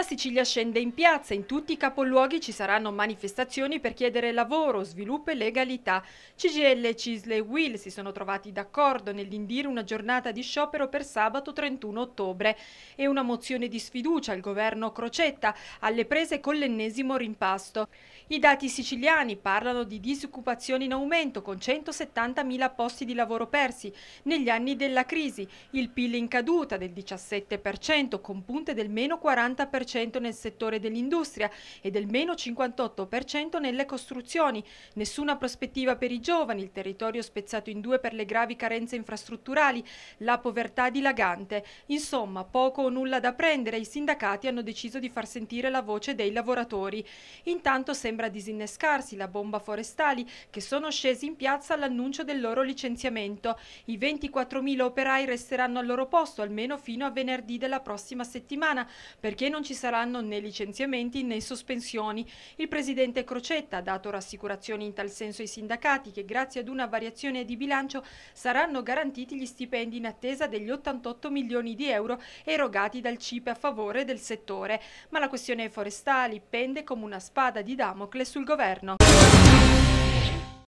La Sicilia scende in piazza, in tutti i capoluoghi ci saranno manifestazioni per chiedere lavoro, sviluppo e legalità. CGL, Cisle e Will si sono trovati d'accordo nell'indire una giornata di sciopero per sabato 31 ottobre e una mozione di sfiducia al governo Crocetta alle prese con l'ennesimo rimpasto. I dati siciliani parlano di disoccupazione in aumento con 170.000 posti di lavoro persi negli anni della crisi, il PIL in caduta del 17% con punte del meno 40% 5% nel settore dell'industria e del meno 58% nelle costruzioni. Nessuna prospettiva per i giovani, il territorio spezzato in due per le gravi carenze infrastrutturali, la povertà dilagante. Insomma, poco o nulla da prendere, i sindacati hanno deciso di far sentire la voce dei lavoratori. Intanto sembra disinnescarsi la bomba forestali che sono scesi in piazza all'annuncio del loro licenziamento. I 24.000 operai resteranno al loro posto almeno fino a venerdì della prossima settimana perché non ci saranno né licenziamenti né sospensioni. Il presidente Crocetta ha dato rassicurazioni in tal senso ai sindacati che grazie ad una variazione di bilancio saranno garantiti gli stipendi in attesa degli 88 milioni di euro erogati dal CIPE a favore del settore. Ma la questione forestali pende come una spada di Damocle sul governo.